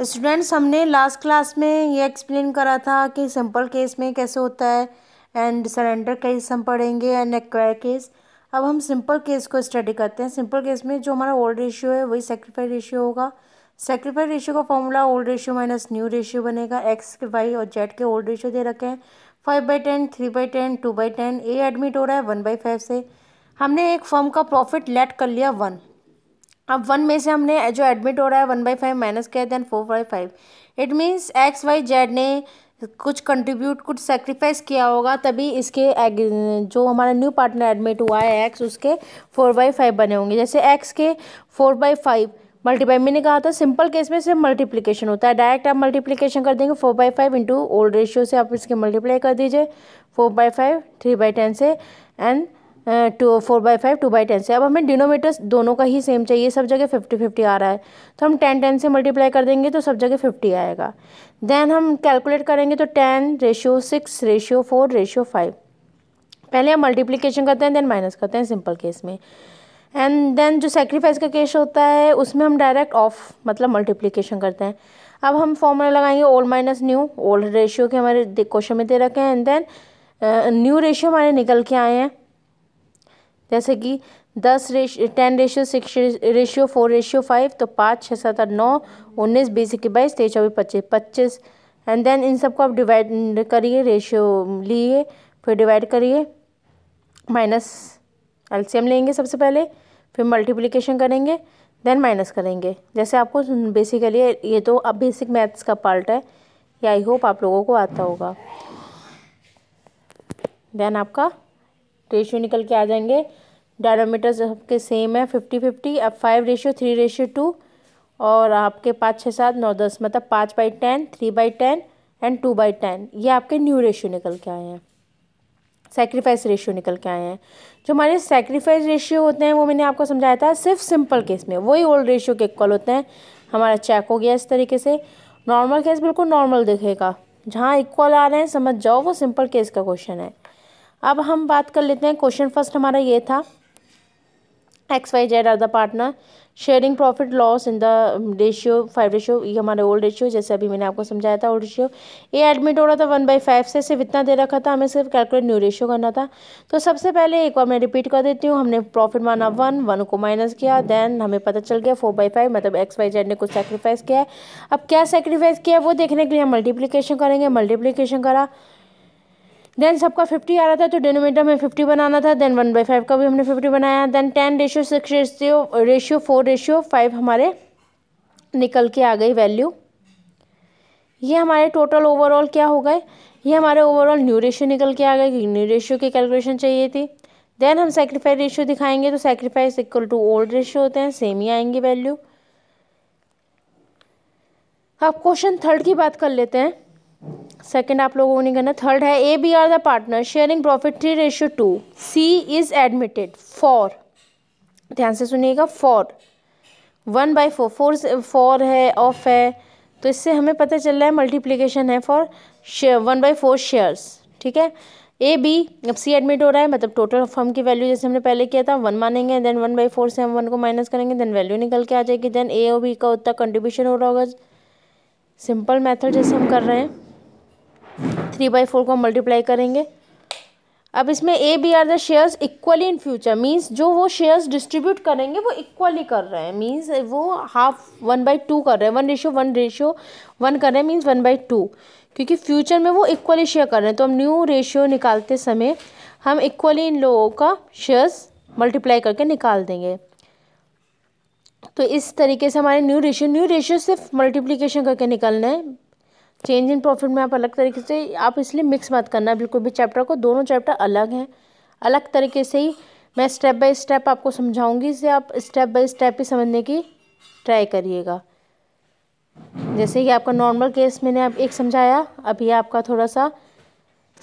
students हमने last class में ये एक्सप्लेन करा था कि सिंपल केस में कैसे होता है एंड सरेंडर केस हम पढ़ेंगे एंड एक्वायर केस अब हम सिंपल केस को स्टडी करते हैं सिंपल केस में जो हमारा ओल्ड रेशियो है वही सेक्रीफाई रेशियो होगा सेक्रीफाइड रेशियो का formula old ratio minus new ratio बनेगा एक्स के वाई और जेड के ओल्ड रेशियो दे रखे हैं five by ten three by ten two by ten A admit हो रहा है वन बाई फाइव से हमने एक फॉर्म का प्रॉफिट लेट कर लिया वन अब वन में से हमने जो एडमिट हो रहा है वन बाई फाइव माइनस किया then four by five it means X Y Z ने कुछ कंट्रीब्यूट कुछ सेक्रीफाइस किया होगा तभी इसके जो हमारा न्यू पार्टनर एडमिट हुआ है एक्स उसके फोर बाई फाइव बने होंगे जैसे एक्स के फोर बाई फाइव मल्टीप्लाई मैंने कहा था सिंपल केस में सिर्फ मल्टीप्लीकेशन होता है डायरेक्ट आप मल्टीप्लीकेशन कर देंगे four by five into old ratio से आप इसके मल्टीप्लाई कर दीजिए four by five three by ten से and to four by five two by ten से अब हमें डिनोमीटर्स दोनों का ही सेम चाहिए सब जगह फिफ्टी फिफ्टी आ रहा है तो हम टेन टेन से मल्टीप्लाई कर देंगे तो सब जगह फिफ्टी आएगा देन हम कैलकुलेट करेंगे तो ten ratio six ratio four ratio five पहले हम मल्टीप्लीकेशन करते हैं देन माइनस करते हैं सिंपल केस में एंड देन जो सेक्रीफाइस का केस होता है उसमें हम डायरेक्ट ऑफ मतलब मल्टीप्लीकेशन करते हैं अब हम फॉर्मूला लगाएंगे old minus new old ratio के हमारे क्वेश्चन में दे रखे हैं एंड देन न्यू रेशियो हमारे निकल के आए हैं जैसे कि दस रेश ten ratio six ratio four ratio five तो पाँच छः सात आठ नौ उन्नीस बीस इक्कीस बाईस तेईस चौबीस पच्चीस पच्चीस एंड देन इन सबको आप डिवाइड करिए रेशियो लिए फिर डिवाइड करिए माइनस एलसीएम लेंगे सबसे पहले फिर मल्टीप्लिकेशन करेंगे देन माइनस करेंगे जैसे आपको बेसिकली ये तो अब बेसिक मैथ्स का पार्ट है ये आई होप आप लोगों को आता होगा देन आपका रेशियो निकल के आ जाएंगे डायनोमीटर सबके सेम है फिफ्टी फिफ्टी अब five ratio three ratio two और आपके पाँच छः सात नौ दस मतलब पाँच by ten three by ten and two by ten ये आपके न्यू रेशियो निकल के आए हैं सेक्रीफाइस रेशियो निकल के आए हैं जो हमारे सेक्रीफाइस रेशियो होते हैं वो मैंने आपको समझाया था सिर्फ सिंपल केस में वही ओल्ड रेशियो के इक्वल होते हैं हमारा चेक हो गया इस तरीके से नॉर्मल केस बिल्कुल नॉर्मल दिखेगा जहाँ इक्वल आ रहे हैं समझ जाओ वो सिंपल केस का क्वेश्चन है अब हम बात कर लेते हैं क्वेश्चन फर्स्ट हमारा ये था X Y Z are the partner sharing profit loss in the ratio five ratio ये हमारे ओल्ड रेशियो जैसे अभी मैंने आपको समझाया था ओल्ड रेशियो ये एडमिट हो रहा था वन बाई फाइव से सिर्फ इतना दे रखा था हमें सिर्फ कैलकुलेट न्यू रेशियो करना था तो सबसे पहले एक बार मैं रिपीट कर देती हूँ हमने प्रॉफिट माना वन वन को माइनस किया देन हमें पता चल गया फोर बाई फाइव मतलब एक्स वाई जेड ने कुछ सेक्रीफाइस किया है अब क्या सेक्रीफाइस किया है वो देखने के लिए हम मल्टीप्लीकेशन करेंगे मल्टीप्लीकेशन करा देन सबका फिफ्टी आ रहा था तो डिनोमीटर में फिफ्टी बनाना था देन वन बाई फाइव का भी हमने फिफ्टी बनाया then ten ratio six ratio ratio four ratio five हमारे निकल के आ गई वैल्यू ये हमारे टोटल ओवरऑल क्या हो गए ये हमारे ओवरऑल न्यू रेशियो निकल के आ गए न्यू रेशियो की कैलकुलेशन चाहिए थी देन हम सेक्रीफाइस रेशियो दिखाएंगे तो sacrifice equal to old ratio होते हैं सेम ही आएंगे वैल्यू अब क्वेश्चन थर्ड की बात कर लेते हैं सेकेंड आप लोगों ने करना थर्ड है A B are the partner sharing profit three ratio two C is admitted for ध्यान से सुनिएगा for one by four four four है ऑफ है तो इससे हमें पता चल रहा है मल्टीप्लीकेशन है for share one by four shares ठीक है ए बी अब सी एडमिट हो रहा है मतलब टोटल फर्म की वैल्यू जैसे हमने पहले किया था वन मानेंगे देन वन बाई फोर से हम वन को माइनस करेंगे देन वैल्यू निकल के आ जाएगी देन ए और बी का उतना कंट्रीब्यूशन हो रहा होगा सिंपल मेथड जैसे हम कर रहे हैं थ्री बाई फोर को मल्टीप्लाई करेंगे अब इसमें A B are the shares equally in future means जो वो शेयर्स डिस्ट्रीब्यूट करेंगे वो इक्वली कर रहे हैं मींस वो हाफ वन बाई टू कर रहे हैं one ratio one ratio one कर रहे हैं मींस वन बाई टू क्योंकि फ्यूचर में वो इक्वली शेयर कर रहे हैं तो हम न्यू रेशियो निकालते समय हम इक्वली इन लोगों का शेयर्स मल्टीप्लाई करके निकाल देंगे तो इस तरीके से हमारे न्यू रेशियो न्यू रेशियो सिर्फ मल्टीप्लीकेशन करके निकालना है चेंज इन प्रॉफिट में आप अलग तरीके से आप इसलिए मिक्स मत करना बिल्कुल भी चैप्टर को दोनों चैप्टर अलग हैं अलग तरीके से ही मैं स्टेप बाय स्टेप आपको समझाऊंगी इसे आप स्टेप बाय स्टेप ही समझने की ट्राई करिएगा जैसे कि आपका नॉर्मल केस मैंने आप एक समझाया अब यह आपका थोड़ा सा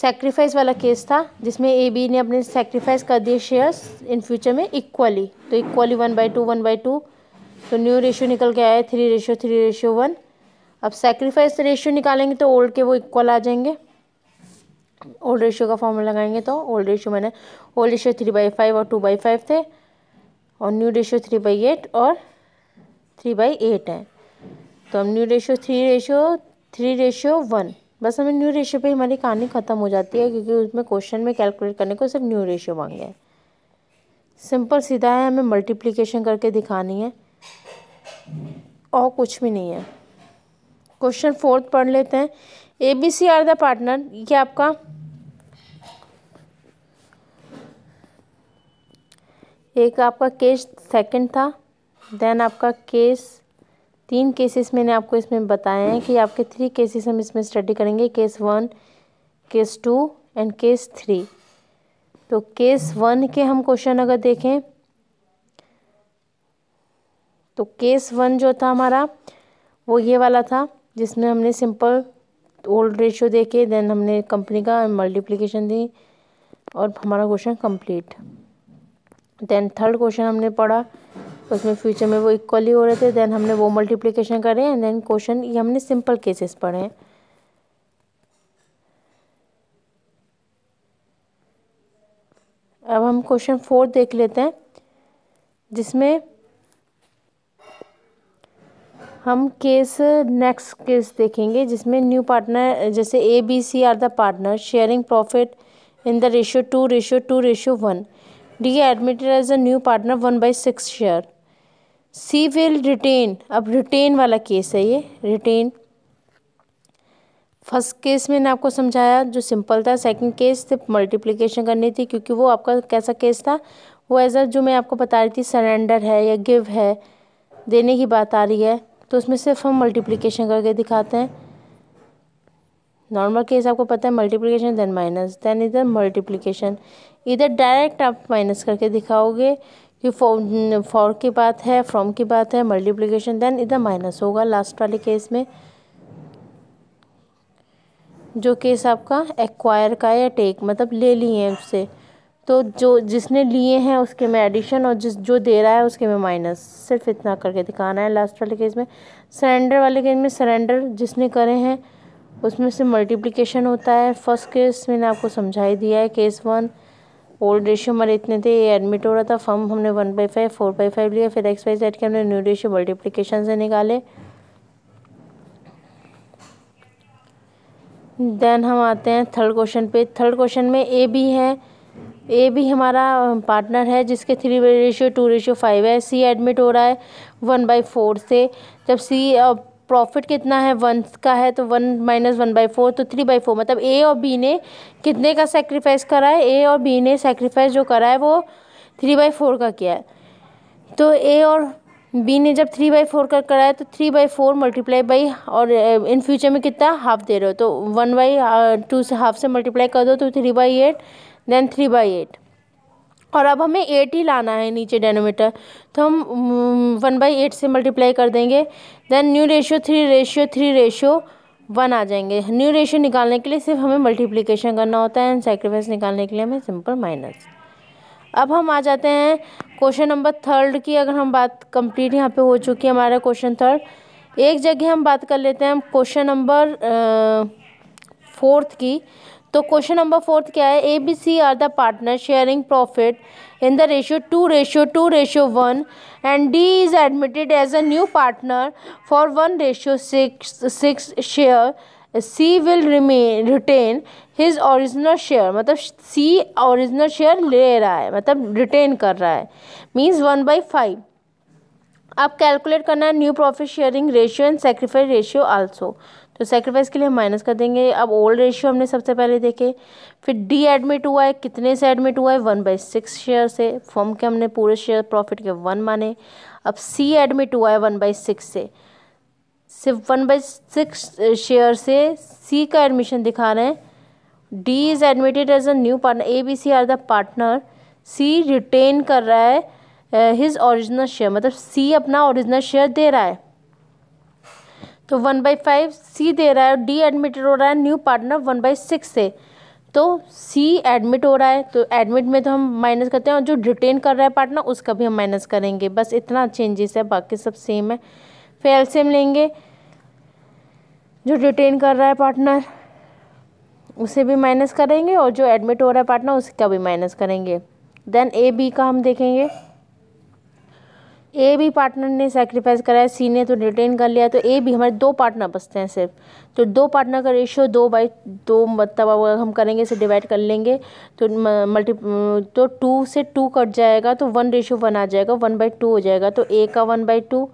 सेक्रीफाइस वाला केस था जिसमें ए बी ने अपने सेक्रीफाइस कर दिए शेयर्स इन फ्यूचर में इक्वली तो equally one by two one by two तो न्यू रेशियो निकल के आया three ratio three ratio one अब सेक्रीफाइस रेशियो निकालेंगे तो ओल्ड के वो इक्वल आ जाएंगे ओल्ड रेशियो का फॉर्मूला लगाएंगे तो ओल्ड रेशियो मैंने old ratio three by five और टू बाई फाइव थे और new ratio three by eight और थ्री बाई एट है तो हम new ratio three ratio three ratio one बस हमें न्यू रेशियो पे हमारी कहानी ख़त्म हो जाती है क्योंकि उसमें क्वेश्चन में कैलकुलेट करने को सिर्फ न्यू रेशियो मांगे हैं सिंपल सीधा है हमें मल्टीप्लीकेशन करके दिखानी है और कुछ भी नहीं है क्वेश्चन फोर्थ पढ़ लेते हैं A B C are the partner ये आपका एक आपका केस सेकंड था देन आपका केस तीन केसेस मैंने आपको इसमें बताए हैं कि आपके थ्री केसेस हम इसमें स्टडी करेंगे case one case two and case three तो केस वन के हम क्वेश्चन अगर देखें तो केस वन जो था हमारा वो ये वाला था जिसमें हमने सिंपल ओल्ड रेशियो देके देन हमने कंपनी का मल्टीप्लिकेशन दी और हमारा question complete then third question हमने पढ़ा उसमें फ्यूचर में वो इक्वली हो रहे थे देन हमने वो मल्टीप्लिकेशन करें एंड देन क्वेश्चन ये हमने सिंपल केसेस पढ़े हैं अब हम क्वेश्चन फोर देख लेते हैं जिसमें हम केस नेक्स्ट केस देखेंगे जिसमें न्यू पार्टनर जैसे A B C are the partner sharing profit in the ratio two ratio two ratio one D admitted as a new partner one by six share C will retain अब retain वाला case है ये retain first case मैंने आपको समझाया जो simple था second case थे मल्टीप्लीकेशन करनी थी क्योंकि वो आपका कैसा केस था वो एज अ जो मैं आपको बता रही थी सरेंडर है या गिव है देने की बात आ रही है तो उसमें सिर्फ हम मल्टीप्लिकेशन करके दिखाते हैं नॉर्मल केस आपको पता है मल्टीप्लिकेशन देन माइनस देन इधर मल्टीप्लिकेशन इधर डायरेक्ट आप माइनस करके दिखाओगे कि फॉर की बात है फ्रॉम की बात है मल्टीप्लिकेशन देन इधर माइनस होगा लास्ट वाले केस में जो केस आपका एक्वायर का या टेक मतलब ले लिए हैं उससे तो जो जिसने लिए हैं उसके में एडिशन और जिस जो दे रहा है उसके में माइनस सिर्फ इतना करके दिखाना है लास्ट वाले केस में सरेंडर वाले केस में सरेंडर जिसने करे हैं उसमें से मल्टीप्लिकेशन होता है फर्स्ट केस मैंने आपको समझा ही दिया है केस वन ओल्ड रेशियो हमारे इतने थे ये एडमिट हो रहा था फर्म हमने one by five four by five लिया फिर एक्स वाई जेड के हमने न्यू रेशियो मल्टीप्लिकेशन से निकाले देन हम आते हैं थर्ड क्वेश्चन पे थर्ड क्वेश्चन में ए भी है ए भी हमारा पार्टनर है जिसके three ratio two ratio five है सी एडमिट हो रहा है वन बाई फोर से जब सी प्रॉफिट कितना है वन का है तो one minus one by four तो थ्री बाई फोर मतलब ए और बी ने कितने का सेक्रीफाइस करा है ए और बी ने सेक्रीफाइस जो करा है वो थ्री बाई फोर का किया है तो ए और बी ने जब थ्री बाई फोर का करा है तो three by four multiply by और इन फ्यूचर में कितना हाफ दे रहे हो तो वन बाई टू से हाफ से मल्टीप्लाई कर दो तो three by eight then three by eight और अब हमें एट ही लाना है नीचे डेनोमीटर तो हम वन बाई एट से मल्टीप्लाई कर देंगे then new ratio three ratio three ratio one आ जाएंगे न्यू रेशियो निकालने के लिए सिर्फ हमें मल्टीप्लीकेशन करना होता है एंड सेक्रीफाइस निकालने के लिए हमें सिंपल माइनस अब हम आ जाते हैं क्वेश्चन नंबर थर्ड की अगर हम बात कंप्लीट यहाँ पे हो चुकी है हमारा क्वेश्चन थर्ड एक जगह हम बात कर लेते हैं क्वेश्चन नंबर फोर्थ की तो क्वेश्चन नंबर फोर्थ क्या है A B C are the partner sharing profit in the ratio two ratio two ratio one and D is admitted as a new partner for one ratio six six share C will remain retain his original share मतलब C original share ले रहा है मतलब retain कर रहा है means one by five अब calculate करना है new profit sharing ratio and sacrifice ratio also तो सेक्रीफाइस के लिए हम माइनस कर देंगे अब ओल्ड रेशियो हमने सबसे पहले देखे फिर डी एडमिट हुआ है कितने से एडमिट हुआ है वन बाई सिक्स शेयर से फॉर्म के हमने पूरे शेयर प्रॉफिट के वन माने अब सी एडमिट हुआ है वन बाई सिक्स से सिर्फ वन बाई सिक्स शेयर से सी का एडमिशन दिखा रहे हैं D is admitted as a new partner A B C are the partner C retain कर रहा है हिज ऑरिजिनल ओरिजिनल शेयर मतलब सी अपना ओरिजिनल शेयर दे रहा है तो वन बाई फाइव सी दे रहा है और डी एडमिटेड हो रहा है new partner one by six से तो सी एडमिट हो रहा है तो एडमिट में तो हम माइनस करते हैं और जो रिटेन कर रहा है पार्टनर उसका भी हम माइनस करेंगे बस इतना चेंजेस है बाकी सब सेम है फिर एल्सियम लेंगे जो रिटेन कर रहा है पार्टनर उसे भी माइनस करेंगे और जो एडमिट हो रहा है पार्टनर उसका भी माइनस करेंगे देन ए बी का हम देखेंगे ए भी पार्टनर ने सेक्रीफाइस कराया सी ने तो रिटेन कर लिया तो ए भी हमारे दो पार्टनर बचते हैं सिर्फ तो दो पार्टनर का रेशियो दो बाई दो मतलब अगर हम करेंगे इसे डिवाइड कर लेंगे तो मल्टी तो टू से टू कट जाएगा तो वन रेशियो वन आ जाएगा वन बाई टू हो जाएगा तो ए का वन बाई टू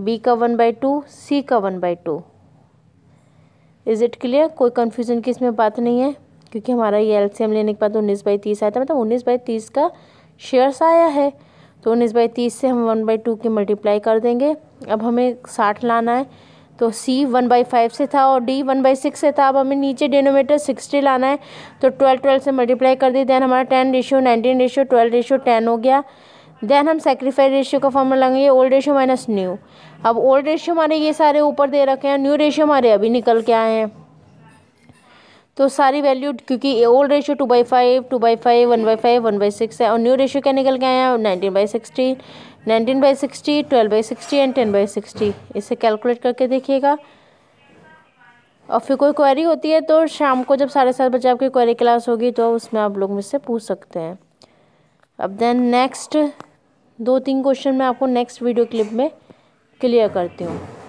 बी का वन बाई टू सी का one by two is it clear कोई कन्फ्यूज़न की इसमें बात नहीं है क्योंकि हमारा ये एल लेने के बाद उन्नीस बाई तीस आया था मतलब उन्नीस बाई तीस का शेयर्स आया है तो उन्नीस बाई तीस से हम वन बाई टू की मल्टीप्लाई कर देंगे अब हमें साठ लाना है तो सी वन बाई फाइव से था और डी वन बाई सिक्स से था अब हमें नीचे डिनोमीटर सिक्सटी लाना है तो ट्वेल्व ट्वेल्व से मल्टीप्लाई कर दी देन हमारा ten ratio nineteen ratio twelve ratio ten हो गया देन हम सेक्रीफाइड रेशियो का फॉर्मूला लगाएंगे ओल्ड रेशियो माइनस न्यू अब ओल्ड रेशियो हमारे ये सारे ऊपर दे रखे हैं न्यू रेशियो हमारे अभी निकल के आए हैं तो सारी वैल्यू क्योंकि old ratio two by five two by five one by five one by six है और न्यू रेशियो क्या निकल के आया nineteen by sixty nineteen by sixty twelve by sixty and ten by sixty इसे कैलकुलेट करके देखिएगा और फिर कोई क्वेरी होती है तो शाम को जब साढ़े सात बजे आपकी क्वेरी क्लास होगी तो उसमें आप लोग मुझसे पूछ सकते हैं अब देन नेक्स्ट दो तीन क्वेश्चन मैं आपको नेक्स्ट वीडियो क्लिप में क्लियर करती हूँ